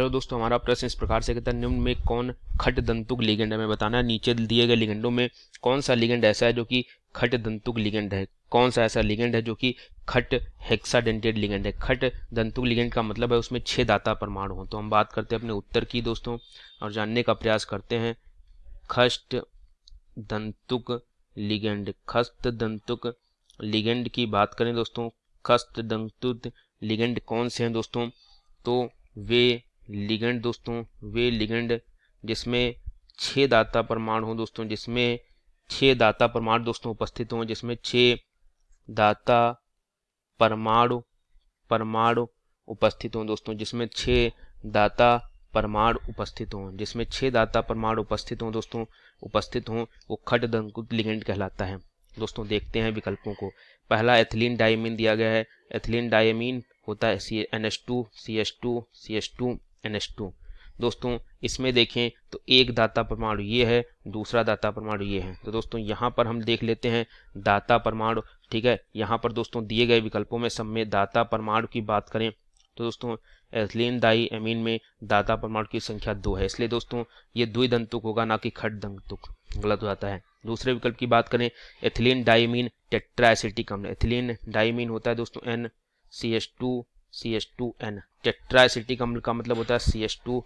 hello दोस्तों हमारा प्रश्न इस प्रकार से कहता है निम्न में कौन खट दंतुक लिगेंड है मैं बताना है नीचे दिए गए लिगेंडों में कौन सा लिगेंड ऐसा है जो कि खट दंतुक लिगेंड है कौन सा ऐसा लिगेंड है जो कि खट हेक्साडेंटेड लिगेंड है खट दंतुक लिगेंड का मतलब है उसमें छः दाता परमाणु हो तो हम बात करते हैं अपने उत्तर की दोस्तों और जानने का प्रयास करते हैं खष्ट दंतुक लिगेंड खस्त दंतुक लिगेंड की बात करें दोस्तों खस्त दंतुक लिगेंड कौन से हैं दोस्तों तो वे लिगेंड दोस्तों वे लिगेंड जिसमें छः दाता प्रमाण हो दोस्तों जिसमें छः दाता परमाणु दोस्तों उपस्थित हों जिसमें छः दाता परमाणु परमाणु उपस्थित हों दोस्तों जिसमें छः दाता परमाणु उपस्थित हों जिसमें छः दाता परमाणु उपस्थित हों दोस्तों उपस्थित हों वो खट दंकुत लिगेंड कहलाता है दोस्तों देखते हैं विकल्पों को पहला एथिलीन डायमीन दिया गया है एथिलीन डायमीन होता है C N S two C S two C S two N S two दोस्तों इसमें देखें तो एक दाता परमाणु ये है दूसरा दाता परमाणु ये है तो दोस्तों यहाँ पर हम देख लेते हैं दाता परमाणु ठीक है यहाँ पर दोस्तों दिए गए विकल्पों में सब में दाता परमाणु की बात करें तो दोस्तों एथलीन दाई एमीन में दाता परमाणु की संख्या दो है इसलिए दोस्तों ये द्वि दंतुक होगा ना कि खट दंतुक गलत हो जाता है दूसरे विकल्प की बात करें एथिलीन डाइमीन टेट्राएसिटिक अम्ल एथिलीन डाइमीन होता है दोस्तों N C S two C H two N tetraacetic अम्ल का मतलब होता है C H two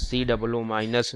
C double O minus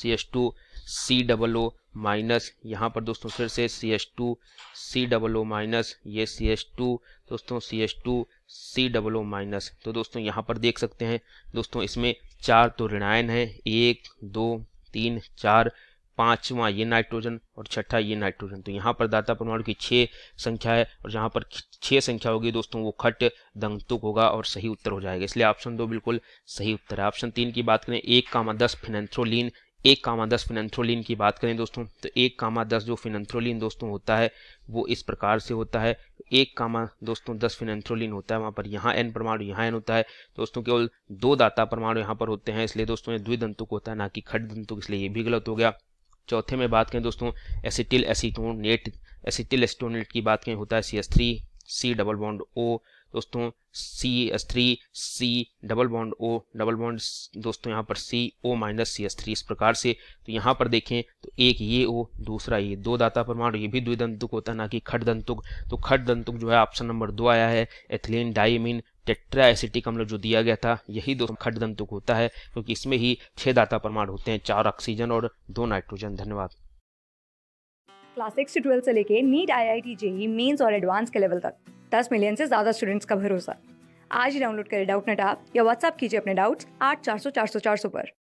C H two C double O minus यहाँ पर दोस्तों फिर से C H two C double O minus ये सी एच टू दोस्तों C H two C double O minus तो दोस्तों यहाँ पर देख सकते हैं दोस्तों इसमें चार तो ऋणायन है एक दो तीन चार पांचवा ये नाइट्रोजन और छठा ये नाइट्रोजन तो यहाँ पर दाता परमाणु की छह संख्या है और जहाँ पर छह संख्या होगी दोस्तों वो खट दंगतुक होगा और सही उत्तर हो जाएगा इसलिए ऑप्शन दो बिल्कुल सही उत्तर है ऑप्शन तीन की बात करें एक कामा दस फिनेंथ्रोलिन एक कामा दस फिनेंथ्रोलिन की बात करें दोस्तों तो एक कामा दस जो फिनेंथ्रोलिन दोस्तों होता है वो इस प्रकार से होता है एक कामा दोस्तों दस फिनेंथ्रोलिन होता है वहाँ पर यहाँ एन परमाणु यहाँ एन होता है दोस्तों केवल दो दाता परमाणु यहाँ पर होते हैं इसलिए दोस्तों ये द्विदंतुक होता है ना कि खट दंतुक इसलिए ये भी गलत हो गया चौथे में बात करें दोस्तों एसिटिल नेट एसिटिल एसीटोनेट की बात करें होता है C S three C double bond O दोस्तों C S three C double bond O double bond दोस्तों यहाँ पर C O minus C S three इस प्रकार से तो यहाँ पर देखें तो एक ये ओ दूसरा ये दो दाता परमाणु ये भी द्विदंतुक होता है ना कि खट दंतुक तो खट दंतुक जो है ऑप्शन नंबर दो आया है एथिलीन डाइमिन टेट्रा एसिटिक अम्ल मतलब जो दिया गया था यही दो खड दंतुक तो होता है क्योंकि इसमें ही छह दाता परमाणु होते हैं चार ऑक्सीजन और दो नाइट्रोजन धन्यवाद क्लास सिक्स से ट्वेल्थ से लेके NEET I I T JEE mains और एडवांस के लेवल तक दस मिलियन से ज्यादा स्टूडेंट्स का भरोसा आज ही डाउनलोड करें डाउट नेट आप या व्हाट्सअप कीजिए अपने डाउट्स आठ चार सौ चार सौ चार सौ पर